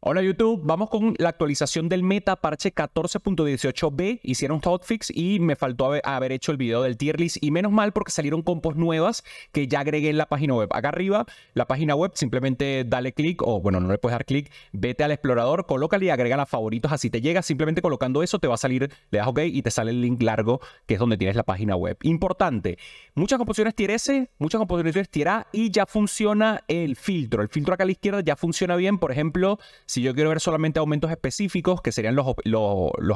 Hola YouTube, vamos con la actualización del meta parche 14.18b, hicieron hotfix y me faltó haber hecho el video del tier list y menos mal porque salieron compos nuevas que ya agregué en la página web. Acá arriba, la página web, simplemente dale clic o bueno, no le puedes dar clic, vete al explorador, colócale y agrega a favoritos, así te llega, simplemente colocando eso te va a salir, le das ok y te sale el link largo que es donde tienes la página web. Importante, muchas composiciones tier S, muchas composiciones tier A y ya funciona el filtro, el filtro acá a la izquierda ya funciona bien, por ejemplo si yo quiero ver solamente aumentos específicos, que serían los,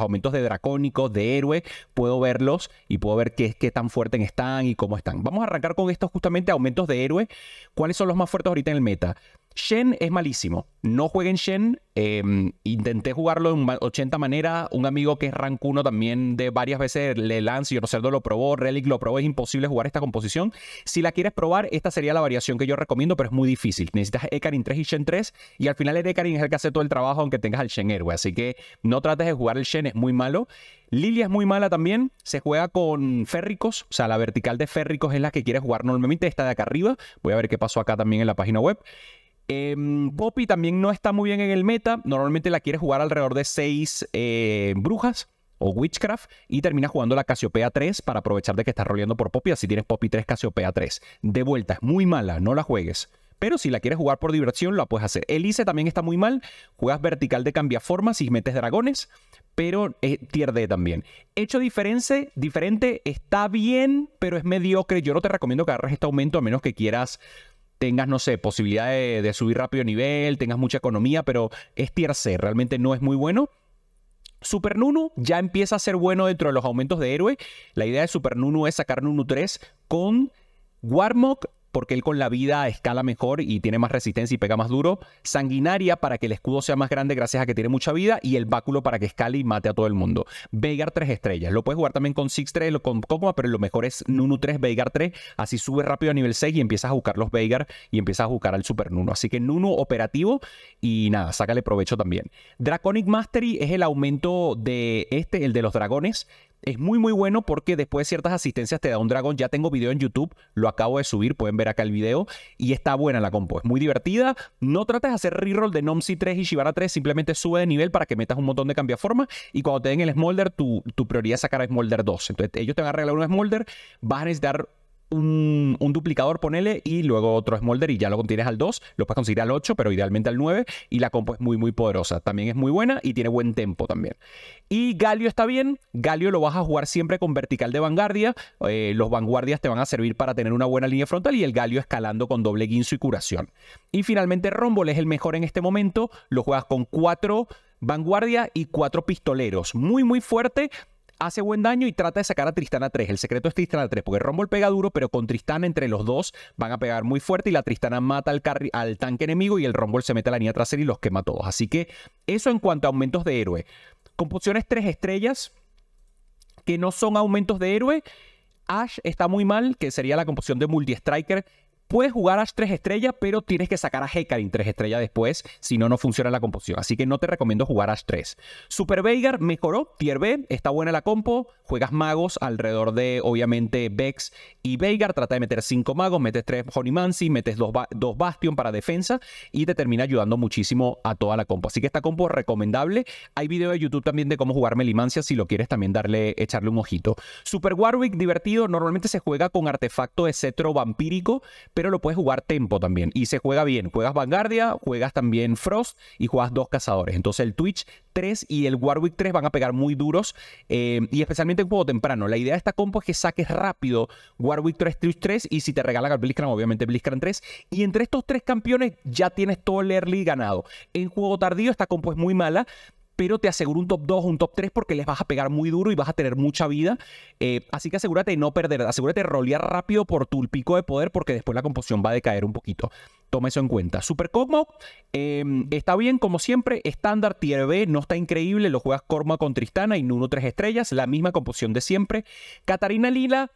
aumentos de dracónicos, de héroe, puedo verlos y puedo ver qué, qué tan fuertes están y cómo están. Vamos a arrancar con estos justamente aumentos de héroe. ¿Cuáles son los más fuertes ahorita en el meta? Shen es malísimo. No jueguen Shen. Em, intenté jugarlo en 80 maneras. Un amigo que es rank 1 también de varias veces le Lance y Cerdo lo probó. Relic lo probó. Es imposible jugar esta composición. Si la quieres probar, esta sería la variación que yo recomiendo, pero es muy difícil. Necesitas Ekarin 3 y Shen 3. Y al final el Ekarin es el que hace todo el trabajo aunque tengas al Shen héroe. Así que no trates de jugar el Shen, es muy malo. Lilia es muy mala también. Se juega con férricos. O sea, la vertical de férricos es la que quieres jugar normalmente. Esta de acá arriba. Voy a ver qué pasó acá también en la página web. Em, Poppy también no está muy bien en el meta. Normalmente la quieres jugar alrededor de 6 eh, brujas o Witchcraft y terminas jugando la Casiopea 3 para aprovechar de que estás roleando por Poppy. Así tienes Poppy 3, Casiopea 3. De vuelta, es muy mala, no la juegues. Pero si la quieres jugar por diversión, la puedes hacer. Elise también está muy mal. Juegas vertical de forma y metes dragones, pero es eh, también. Hecho diferente, diferente, está bien, pero es mediocre. Yo no te recomiendo que agarres este aumento a menos que quieras tengas, no sé, posibilidad de, subir rápido nivel, tengas mucha economía, pero es tier C, realmente no es muy bueno. Super Nunu ya empieza a ser bueno dentro de los aumentos de héroe. La idea de Super Nunu es sacar Nunu 3 con Warmog porque él con la vida escala mejor y tiene más resistencia y pega más duro. Sanguinaria para que el escudo sea más grande gracias a que tiene mucha vida. Y el báculo para que escale y mate a todo el mundo. Veigar 3 estrellas. Lo puedes jugar también con Six 3, con Kokoma, pero lo mejor es Nunu 3, Veigar 3. Así sube rápido a nivel 6 y empiezas a buscar los Veigar y empiezas a buscar al Super nuno. Así que Nunu operativo y nada, sácale provecho también. Draconic Mastery es el aumento de este, el de los dragones es muy muy bueno porque después de ciertas asistencias te da un dragón. Ya tengo video en YouTube, lo acabo de subir, pueden ver acá el video. Y está buena la compo, es muy divertida. No trates de hacer reroll de Nomsi 3 y Shibara 3, simplemente sube de nivel para que metas un montón de cambiaformas. Y cuando te den el Smolder, tu, tu prioridad es sacar a Smolder 2. Entonces ellos te van a regalar un Smolder, vas a necesitar un, duplicador, ponele, y luego otro Smolder y ya lo contienes al 2, lo puedes conseguir al 8, pero idealmente al 9, y la compo es muy, muy poderosa. También es muy buena y tiene buen tempo también. Y Galio está bien, Galio lo vas a jugar siempre con vertical de vanguardia, eh, los vanguardias te van a servir para tener una buena línea frontal y el Galio escalando con doble guinzo y curación. Y finalmente Rumble es el mejor en este momento, lo juegas con 4 vanguardia y cuatro pistoleros. Muy, muy fuerte, hace buen daño y trata de sacar a Tristana 3. El secreto es Tristana 3, porque Rumble pega duro, pero con Tristana entre los dos van a pegar muy fuerte y la Tristana mata al, al tanque enemigo y el Rumble se mete a la línea trasera y los quema todos. Así que eso en cuanto a aumentos de héroe. Composiciones 3 estrellas, que no son aumentos de héroe. Ash está muy mal, que sería la composición de Multi-Striker. Puedes jugar a 3 estrellas, pero tienes que sacar a Hecarim 3 estrellas después, si no, no funciona la composición. Así que no te recomiendo jugar a 3. Super Veigar mejoró, tier B, está buena la compo, juegas magos alrededor de, obviamente, Vex y Veigar, trata de meter 5 magos, metes 3 mansi metes 2 dos, dos Bastion para defensa y te termina ayudando muchísimo a toda la compo. Así que esta compo es recomendable. Hay video de YouTube también de cómo jugar Melimancia si lo quieres también darle, echarle un ojito. Super Warwick, divertido, normalmente se juega con artefacto de cetro vampírico, pero lo puedes jugar tempo también. Y se juega bien. Juegas Vanguardia, juegas también Frost y juegas dos cazadores. Entonces el Twitch 3 y el Warwick 3 van a pegar muy duros. Eh, y especialmente en juego temprano. La idea de esta compo es que saques rápido Warwick 3, Twitch 3. Y si te regalan al Blitzcrank, obviamente Blitzcrank 3. Y entre estos tres campeones ya tienes todo el early ganado. En juego tardío esta compo es muy mala pero te aseguro un top 2, un top 3 porque les vas a pegar muy duro y vas a tener mucha vida. Eh, así que asegúrate de no perder, asegúrate de rolear rápido por tu pico de poder porque después la composición va a decaer un poquito. Toma eso en cuenta. Super como em, está bien, como siempre, estándar tier B, no está increíble. Lo juegas Corma con Tristana y Nuno 3 estrellas, la misma composición de siempre. Catarina Lila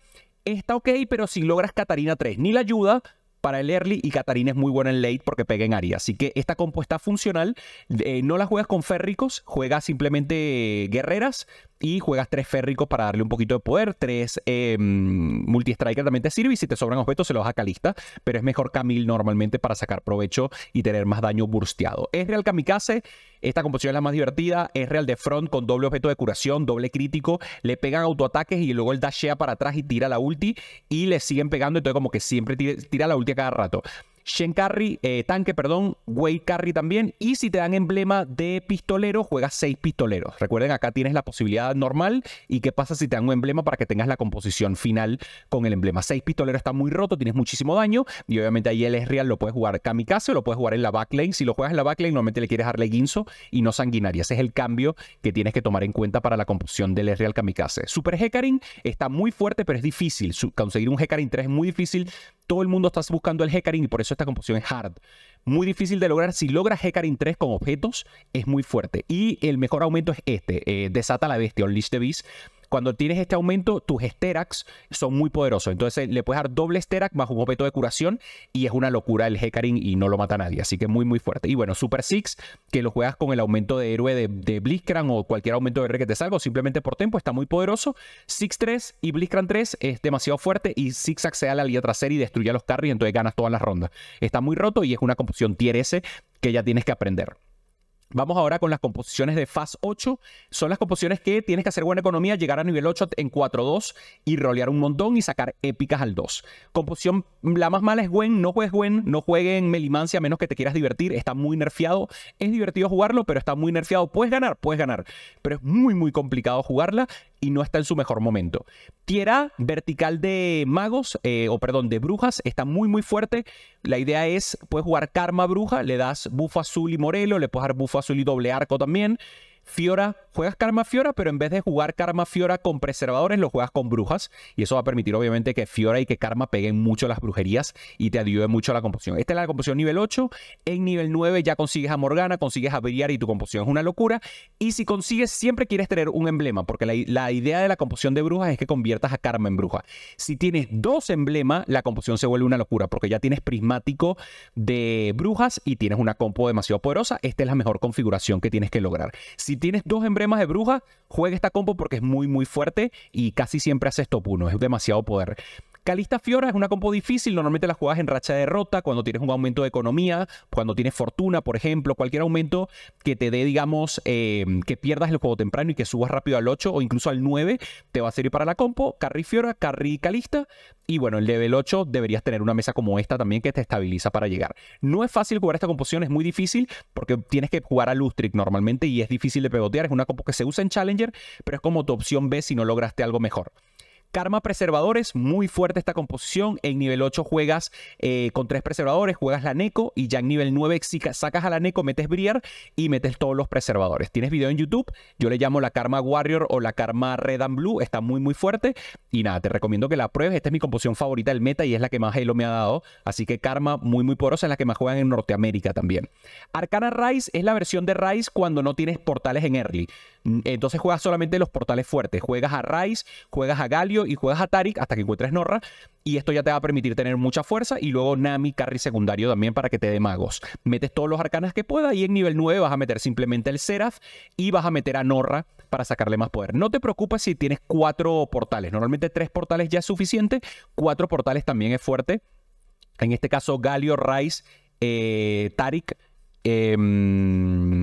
está ok, pero si logras Catarina 3, ni la ayuda, para el early y Katarina es muy buena en late porque pega en área. Así que esta compuesta funcional. Eh, no la juegas con férricos, juegas simplemente eh, guerreras y juegas tres férricos para darle un poquito de poder. Tres eh, multi-striker también te sirve y si te sobran objetos se los vas a Calista, pero es mejor Camil normalmente para sacar provecho y tener más daño bursteado. Es Real Kamikaze, esta composición es la más divertida. Es Real de Front con doble objeto de curación, doble crítico. Le pegan autoataques y luego el dashea para atrás y tira la ulti y le siguen pegando. Entonces, como que siempre tira la ulti a cada rato. Shen Carry, eh, tanque, perdón, way Carry también. Y si te dan emblema de pistolero, juegas 6 pistoleros. Recuerden, acá tienes la posibilidad normal. ¿Y qué pasa si te dan un emblema para que tengas la composición final con el emblema? 6 pistoleros está muy roto, tienes muchísimo daño. Y obviamente ahí el real lo puedes jugar kamikaze o lo puedes jugar en la backlane. Si lo juegas en la backlane, normalmente le quieres darle guinzo y no sanguinaria. Ese es el cambio que tienes que tomar en cuenta para la composición del Real kamikaze. Super Hecarim está muy fuerte, pero es difícil. Conseguir un Hecarim 3 es muy difícil todo el mundo está buscando el Hecarim y por eso esta composición es hard. Muy difícil de lograr. Si logras Hecarim 3 con objetos, es muy fuerte. Y el mejor aumento es este: eh, Desata la Bestia, Unleash the Beast cuando tienes este aumento, tus Sterax son muy poderosos. Entonces le puedes dar doble Sterax más un objeto de curación y es una locura el Hecarim y no lo mata nadie. Así que muy, muy fuerte. Y bueno, Super Six, que lo juegas con el aumento de héroe de, de o cualquier aumento de R que te salga simplemente por tempo, está muy poderoso. Six 3 y Blitzcrank 3 es demasiado fuerte y Zigzag se da la línea trasera y destruye a los carries, entonces ganas todas las rondas. Está muy roto y es una composición tier S que ya tienes que aprender. Vamos ahora con las composiciones de FAS 8. Son las composiciones que tienes que hacer buena economía, llegar a nivel 8 en 4-2 y rolear un montón y sacar épicas al 2. Composición, la más mala es Gwen, no juegues Gwen, no jueguen Melimancia a menos que te quieras divertir, está muy nerfeado. Es divertido jugarlo, pero está muy nerfeado. Puedes ganar, puedes ganar, pero es muy, muy complicado jugarla y no está en su mejor momento. Tierra vertical de magos, eh, o perdón, de brujas, está muy muy fuerte. La idea es, puedes jugar karma bruja, le das bufa azul y morelo, le puedes dar buff azul y doble arco también. Fiora, juegas Karma Fiora, pero en vez de jugar Karma Fiora con preservadores, lo juegas con brujas. Y eso va a permitir, obviamente, que Fiora y que Karma peguen mucho las brujerías y te ayude mucho a la composición. Esta es la composición nivel 8. En nivel 9 ya consigues a Morgana, consigues a Briar y tu composición es una locura. Y si consigues, siempre quieres tener un emblema, porque la, idea de la composición de brujas es que conviertas a Karma en bruja. Si tienes dos emblemas, la composición se vuelve una locura, porque ya tienes prismático de brujas y tienes una compo demasiado poderosa. Esta es la mejor configuración que tienes que lograr. Si si tienes dos emblemas de bruja, juega esta compo porque es muy, muy fuerte y casi siempre haces top 1. Es demasiado poder. Calista Fiora es una compo difícil, normalmente la juegas en racha de derrota, cuando tienes un aumento de economía, cuando tienes fortuna, por ejemplo, cualquier aumento que te dé, digamos, em, que pierdas el juego temprano y que subas rápido al 8 o incluso al 9, te va a servir para la compo, carry Fiora, carry Calista, y bueno, el level 8 deberías tener una mesa como esta también que te estabiliza para llegar. No es fácil jugar esta composición, es muy difícil porque tienes que jugar a Lustric normalmente y es difícil de pegotear, es una compo que se usa en Challenger, pero es como tu opción B si no lograste algo mejor. Karma Preservadores, muy fuerte esta composición. En nivel 8 juegas eh, con tres preservadores, juegas la Neko y ya en nivel 9 sacas a la Neko, metes Briar y metes todos los preservadores. Tienes video en YouTube, yo le llamo la Karma Warrior o la Karma Red and Blue, está muy muy fuerte. Y nada, te recomiendo que la pruebes. Esta es mi composición favorita del meta y es la que más Halo me ha dado. Así que Karma muy muy poderosa es la que más juegan en Norteamérica también. Arcana Rise es la versión de Rise cuando no tienes portales en early. Entonces juegas solamente los portales fuertes. Juegas a Rise, juegas a Galio y juegas a Tarik hasta que encuentres Norra. Y esto ya te va a permitir tener mucha fuerza. Y luego Nami, carry secundario también para que te dé magos. Metes todos los arcanas que pueda y en nivel 9 vas a meter simplemente el Seraph y vas a meter a Norra para sacarle más poder. No te preocupes si tienes cuatro portales. Normalmente tres portales ya es suficiente. Cuatro portales también es fuerte. En este caso, Galio, Rice, eh, Tarik. Em,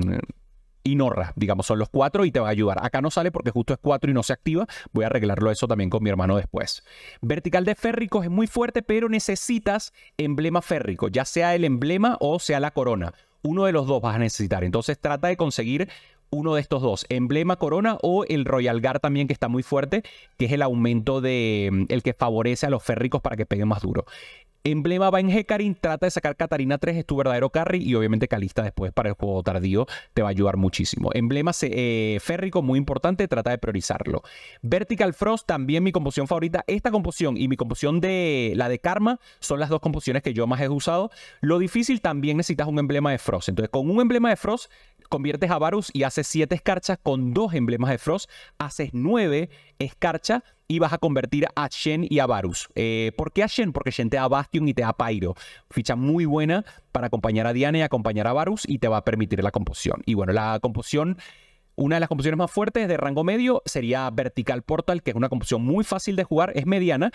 y Norra, digamos, son los cuatro y te va a ayudar. Acá no sale porque justo es cuatro y no se activa. Voy a arreglarlo eso también con mi hermano después. Vertical de férricos es muy fuerte, pero necesitas emblema férrico, ya sea el emblema o sea la corona. Uno de los dos vas a necesitar. Entonces trata de conseguir uno de estos dos, emblema corona o el Royal Guard también que está muy fuerte, que es el aumento de mm, el que favorece a los férricos para que peguen más duro. Emblema va en trata de sacar Catarina 3, es tu verdadero carry y obviamente Calista después para el juego tardío te va a ayudar muchísimo. Emblema eh, férrico, muy importante, trata de priorizarlo. Vertical Frost, también mi composición favorita. Esta composición y mi composición de la de Karma son las dos composiciones que yo más he usado. Lo difícil también necesitas un emblema de Frost. Entonces con un emblema de Frost Conviertes a Varus y haces 7 escarchas con dos emblemas de Frost. Haces 9 escarcha y vas a convertir a Shen y a Varus. Eh, ¿Por qué a Shen? Porque Shen te da Bastion y te da Pyro. Ficha muy buena para acompañar a Diana y acompañar a Varus y te va a permitir la composición. Y bueno, la composición... Una de las composiciones más fuertes de rango medio sería Vertical Portal, que es una composición muy fácil de jugar, es mediana,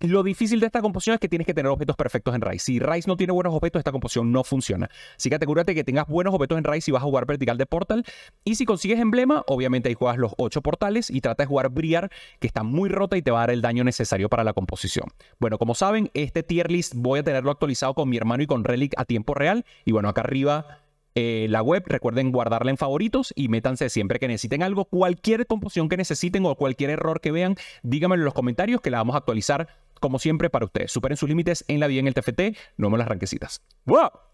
lo difícil de esta composición es que tienes que tener objetos perfectos en raíz. Si Rise no tiene buenos objetos, esta composición no funciona. Así que asegúrate que tengas buenos objetos en Rise si vas a jugar vertical de portal. Y si consigues emblema, obviamente ahí juegas los 8 portales y trata de jugar Briar, que está muy rota y te va a dar el daño necesario para la composición. Bueno, como saben, este tier list voy a tenerlo actualizado con mi hermano y con Relic a tiempo real. Y bueno, acá arriba eh, la web. Recuerden guardarla en favoritos y métanse siempre que necesiten algo. Cualquier composición que necesiten o cualquier error que vean, díganmelo en los comentarios que la vamos a actualizar como siempre, para ustedes. Superen sus límites en la vida en el TFT. Nos vemos las ranquecitas. ¡Wow!